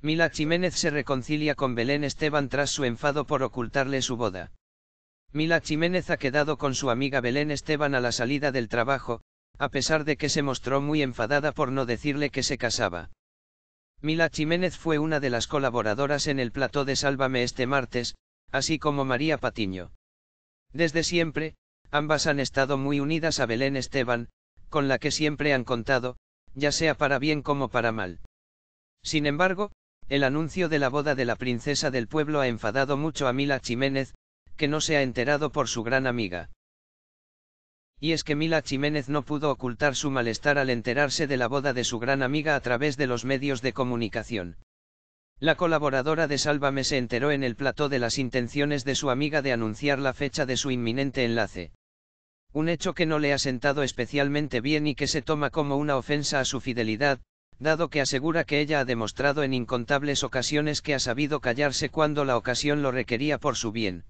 Mila Jiménez se reconcilia con Belén Esteban tras su enfado por ocultarle su boda. Mila Jiménez ha quedado con su amiga Belén Esteban a la salida del trabajo, a pesar de que se mostró muy enfadada por no decirle que se casaba. Mila Jiménez fue una de las colaboradoras en el plató de Sálvame este martes, así como María Patiño. Desde siempre, ambas han estado muy unidas a Belén Esteban, con la que siempre han contado, ya sea para bien como para mal. Sin embargo, el anuncio de la boda de la princesa del pueblo ha enfadado mucho a Mila Jiménez, que no se ha enterado por su gran amiga. Y es que Mila Jiménez no pudo ocultar su malestar al enterarse de la boda de su gran amiga a través de los medios de comunicación. La colaboradora de Sálvame se enteró en el plató de las intenciones de su amiga de anunciar la fecha de su inminente enlace. Un hecho que no le ha sentado especialmente bien y que se toma como una ofensa a su fidelidad, dado que asegura que ella ha demostrado en incontables ocasiones que ha sabido callarse cuando la ocasión lo requería por su bien.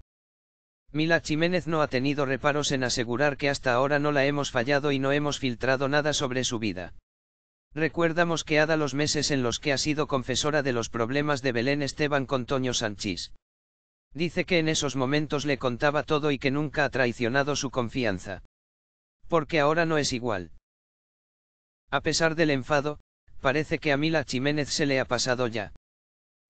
Mila Jiménez no ha tenido reparos en asegurar que hasta ahora no la hemos fallado y no hemos filtrado nada sobre su vida. Recuerdamos que dado los meses en los que ha sido confesora de los problemas de Belén Esteban con Toño Sanchís. Dice que en esos momentos le contaba todo y que nunca ha traicionado su confianza. Porque ahora no es igual. A pesar del enfado, parece que a Mila Jiménez se le ha pasado ya.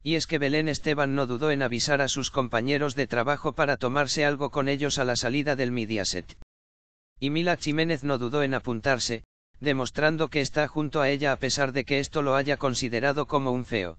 Y es que Belén Esteban no dudó en avisar a sus compañeros de trabajo para tomarse algo con ellos a la salida del Mediaset. Y Mila Jiménez no dudó en apuntarse, demostrando que está junto a ella a pesar de que esto lo haya considerado como un feo.